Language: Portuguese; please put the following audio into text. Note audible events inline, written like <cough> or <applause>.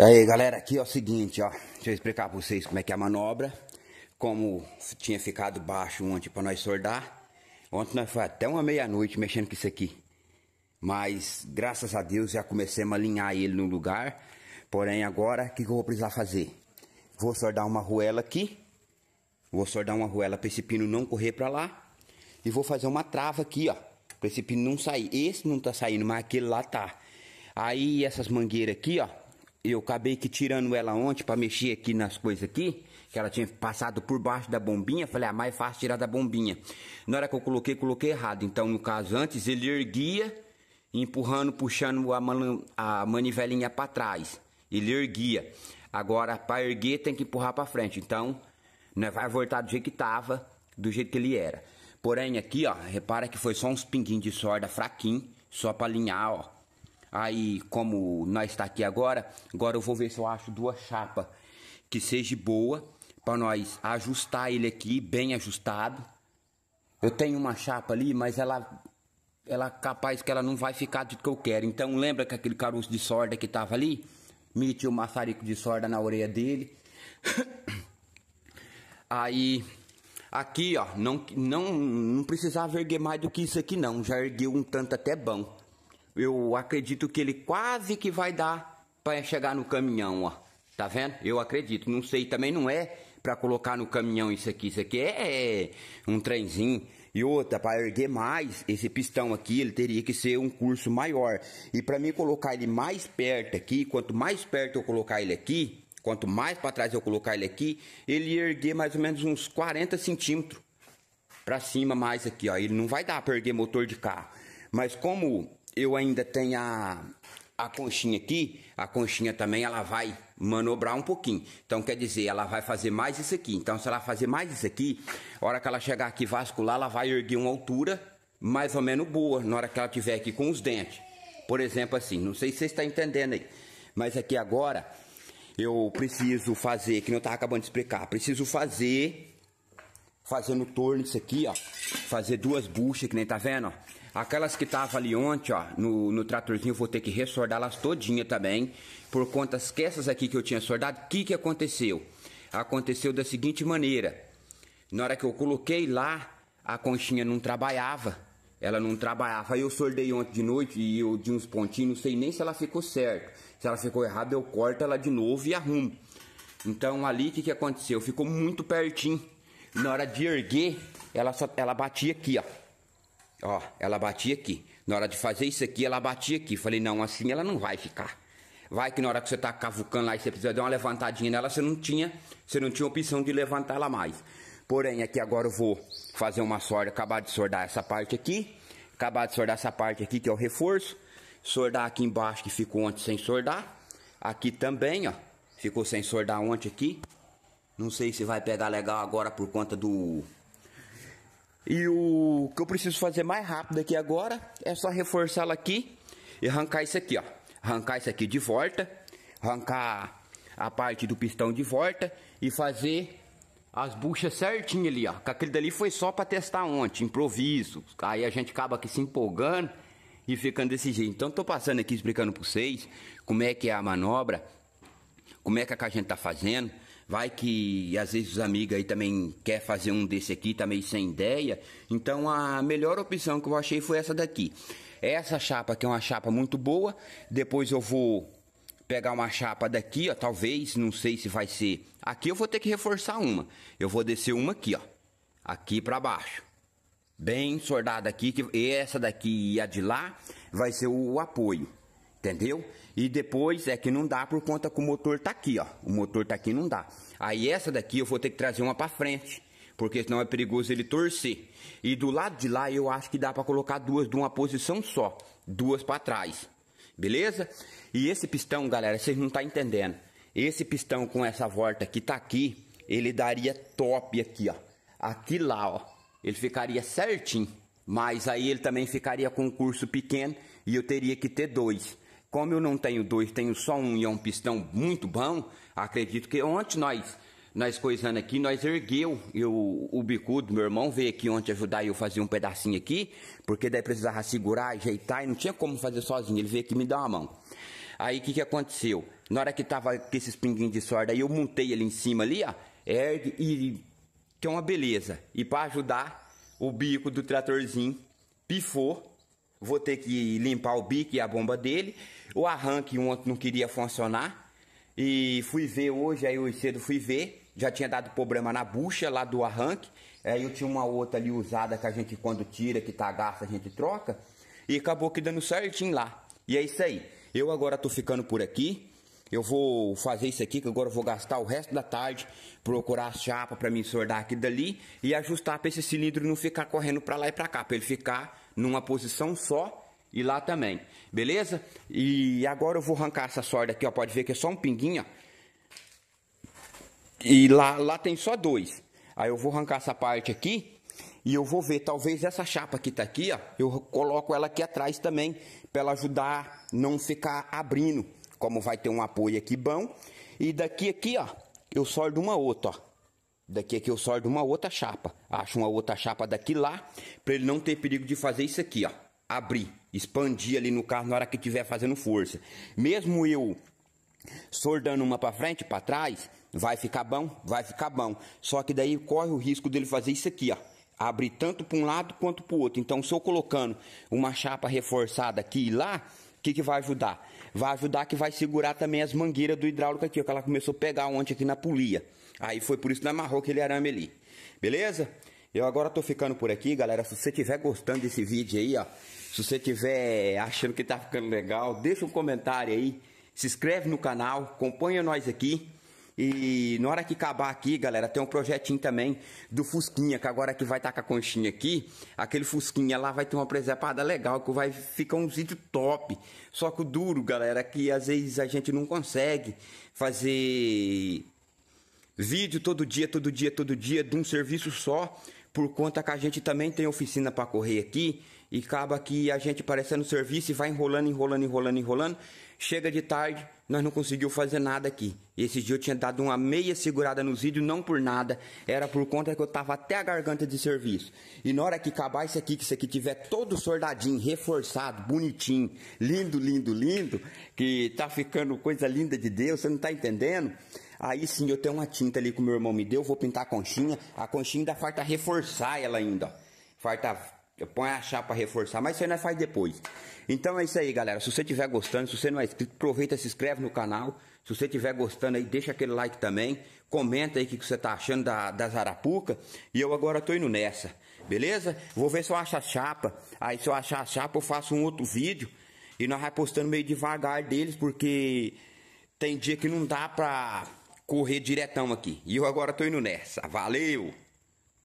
Aí galera, aqui é o seguinte, ó. Deixa eu explicar pra vocês como é que é a manobra. Como tinha ficado baixo ontem pra nós soldar. Ontem nós foi até uma meia-noite mexendo com isso aqui. Mas graças a Deus já comecei a alinhar ele no lugar. Porém agora, o que, que eu vou precisar fazer? Vou soldar uma arruela aqui. Vou soldar uma arruela pra esse pino não correr pra lá. E vou fazer uma trava aqui, ó. Pra esse pino não sair. Esse não tá saindo, mas aquele lá tá. Aí essas mangueiras aqui, ó eu acabei que tirando ela ontem para mexer aqui nas coisas aqui, que ela tinha passado por baixo da bombinha, falei, ah, mais fácil tirar da bombinha. Na hora que eu coloquei, coloquei errado. Então, no caso, antes ele erguia, empurrando, puxando a, man a manivelinha para trás. Ele erguia. Agora, para erguer, tem que empurrar para frente. Então, né, vai voltar do jeito que tava, do jeito que ele era. Porém, aqui, ó, repara que foi só uns pinguinhos de sorda fraquinho, só para alinhar, ó Aí, como nós está aqui agora, agora eu vou ver se eu acho duas chapas que seja boa para nós ajustar ele aqui bem ajustado. Eu tenho uma chapa ali, mas ela ela é capaz que ela não vai ficar do que eu quero. Então lembra que aquele caroço de sorda que tava ali, meti o um maçarico de sorda na orelha dele. <coughs> Aí aqui, ó, não não não precisava erguer mais do que isso aqui não, já ergueu um tanto até bom eu acredito que ele quase que vai dar para chegar no caminhão, ó. Tá vendo? Eu acredito. Não sei, também não é para colocar no caminhão isso aqui. Isso aqui é um trenzinho. E outra, para erguer mais esse pistão aqui, ele teria que ser um curso maior. E para mim colocar ele mais perto aqui, quanto mais perto eu colocar ele aqui, quanto mais para trás eu colocar ele aqui, ele ia erguer mais ou menos uns 40 centímetros para cima mais aqui, ó. Ele não vai dar para erguer motor de carro. Mas como eu ainda tenho a, a conchinha aqui, a conchinha também ela vai manobrar um pouquinho. Então quer dizer, ela vai fazer mais isso aqui. Então se ela fazer mais isso aqui, a hora que ela chegar aqui vascular, ela vai erguer uma altura mais ou menos boa na hora que ela tiver aqui com os dentes. Por exemplo assim, não sei se você está entendendo aí, mas aqui agora eu preciso fazer, que não estava acabando de explicar, preciso fazer fazendo torno isso aqui, ó, fazer duas buchas que nem tá vendo, ó. Aquelas que estavam ali ontem, ó, no, no tratorzinho, vou ter que ressordar elas todinha também. Por conta que essas aqui que eu tinha sordado, o que, que aconteceu? Aconteceu da seguinte maneira. Na hora que eu coloquei lá, a conchinha não trabalhava. Ela não trabalhava. Aí eu sordei ontem de noite e eu de uns pontinhos, não sei nem se ela ficou certo. Se ela ficou errada, eu corto ela de novo e arrumo. Então ali o que, que aconteceu? Ficou muito pertinho. Na hora de erguer, ela, só, ela batia aqui, ó. Ó, ela batia aqui. Na hora de fazer isso aqui, ela batia aqui. Falei, não, assim ela não vai ficar. Vai que na hora que você tá cavucando lá e você precisa dar uma levantadinha nela, você não tinha, você não tinha opção de levantar ela mais. Porém, aqui agora eu vou fazer uma sorda, acabar de sordar essa parte aqui, acabar de sordar essa parte aqui que é o reforço, sordar aqui embaixo que ficou ontem sem sordar, aqui também, ó, ficou sem sordar ontem aqui. Não sei se vai pegar legal agora por conta do e o que eu preciso fazer mais rápido aqui agora é só reforçá-la aqui e arrancar isso aqui, ó. Arrancar isso aqui de volta, arrancar a parte do pistão de volta e fazer as buchas certinho ali, ó. Que aquele dali foi só para testar ontem, improviso. Aí a gente acaba aqui se empolgando e ficando desse jeito. Então tô passando aqui explicando para vocês como é que é a manobra, como é que, é que a gente tá fazendo. Vai que às vezes os amigos aí também quer fazer um desse aqui, tá meio sem ideia. Então a melhor opção que eu achei foi essa daqui. Essa chapa que é uma chapa muito boa. Depois eu vou pegar uma chapa daqui, ó, talvez, não sei se vai ser. Aqui eu vou ter que reforçar uma. Eu vou descer uma aqui, ó. Aqui para baixo. Bem sordada aqui que essa daqui e a de lá vai ser o apoio. Entendeu? E depois é que não dá por conta que o motor tá aqui, ó. O motor tá aqui não dá. Aí essa daqui eu vou ter que trazer uma pra frente. Porque senão é perigoso ele torcer. E do lado de lá eu acho que dá pra colocar duas de uma posição só. Duas pra trás. Beleza? E esse pistão, galera, vocês não tá entendendo. Esse pistão com essa volta que tá aqui, ele daria top aqui, ó. Aqui lá, ó. Ele ficaria certinho. Mas aí ele também ficaria com um curso pequeno e eu teria que ter dois. Como eu não tenho dois, tenho só um e é um pistão muito bom, acredito que ontem nós, nós coisando aqui, nós ergueu eu, o bicudo, meu irmão veio aqui ontem ajudar eu fazer um pedacinho aqui, porque daí precisava segurar, ajeitar, e não tinha como fazer sozinho, ele veio aqui me dar uma mão. Aí o que, que aconteceu? Na hora que tava com esses pinguinhos de sorda aí, eu montei ele em cima ali, ó, ergue e que é uma beleza. E para ajudar, o bico do tratorzinho pifou vou ter que limpar o bico e a bomba dele. O arranque ontem não queria funcionar. E fui ver hoje, aí hoje cedo fui ver. Já tinha dado problema na bucha lá do arranque. Aí eu tinha uma outra ali usada que a gente quando tira, que tá gasta, a gente troca. E acabou que dando certinho lá. E é isso aí. Eu agora tô ficando por aqui. Eu vou fazer isso aqui, que agora eu vou gastar o resto da tarde procurar a chapa para me ensordar aqui dali e ajustar para esse cilindro não ficar correndo para lá e para cá, para ele ficar numa posição só e lá também, beleza? E agora eu vou arrancar essa sorda aqui, ó, pode ver que é só um pinguinho, ó. E lá, lá tem só dois. Aí eu vou arrancar essa parte aqui e eu vou ver, talvez essa chapa que tá aqui, ó, eu coloco ela aqui atrás também, para ela ajudar não ficar abrindo, como vai ter um apoio aqui bom. E daqui aqui, ó, eu soldo uma outra, ó. Daqui aqui é eu sordo uma outra chapa. Acho uma outra chapa daqui lá, para ele não ter perigo de fazer isso aqui, ó. Abrir, expandir ali no carro na hora que estiver fazendo força. Mesmo eu sordando uma para frente, para trás, vai ficar bom, vai ficar bom. Só que daí corre o risco dele fazer isso aqui, ó. Abrir tanto para um lado quanto para o outro. Então, se eu colocando uma chapa reforçada aqui e lá, que, que vai ajudar? Vai ajudar que vai segurar também as mangueiras do hidráulico aqui, ó, que ela começou a pegar ontem aqui na polia. Aí foi por isso que amarrou aquele arame ali. Beleza? Eu agora tô ficando por aqui, galera. Se você tiver gostando desse vídeo aí, ó. Se você tiver achando que tá ficando legal, deixa um comentário aí. Se inscreve no canal, acompanha nós aqui. E na hora que acabar aqui, galera, tem um projetinho também do Fusquinha, que agora que vai estar tá com a conchinha aqui, aquele Fusquinha lá vai ter uma preservada legal, que vai ficar um vídeo top. Só que o duro, galera, é que às vezes a gente não consegue fazer vídeo todo dia, todo dia, todo dia de um serviço só, por conta que a gente também tem oficina para correr aqui e acaba que a gente parecendo no serviço e vai enrolando, enrolando, enrolando, enrolando. Chega de tarde, nós não conseguimos fazer nada aqui. Esse dia eu tinha dado uma meia segurada nos vídeos, não por nada, era por conta que eu tava até a garganta de serviço. E na hora que acabar isso aqui, que isso aqui tiver todo soldadinho, reforçado, bonitinho, lindo, lindo, lindo, que tá ficando coisa linda de Deus, você não tá entendendo? Aí sim eu tenho uma tinta ali que o meu irmão me deu, vou pintar a conchinha. A conchinha ainda falta reforçar ela ainda, ó. Falta põe a chapa reforçar, mas isso aí nós faz depois. Então é isso aí, galera. Se você estiver gostando, se você não é inscrito, aproveita se inscreve no canal. Se você estiver gostando aí, deixa aquele like também. Comenta aí o que, você tá achando da, das Zarapuca. E eu agora tô indo nessa, beleza? Vou ver se eu acho a chapa. Aí se eu achar a chapa, eu faço um outro vídeo. E nós vai postando meio devagar deles, porque tem dia que não dá para correr diretão aqui. E eu agora tô indo nessa. Valeu!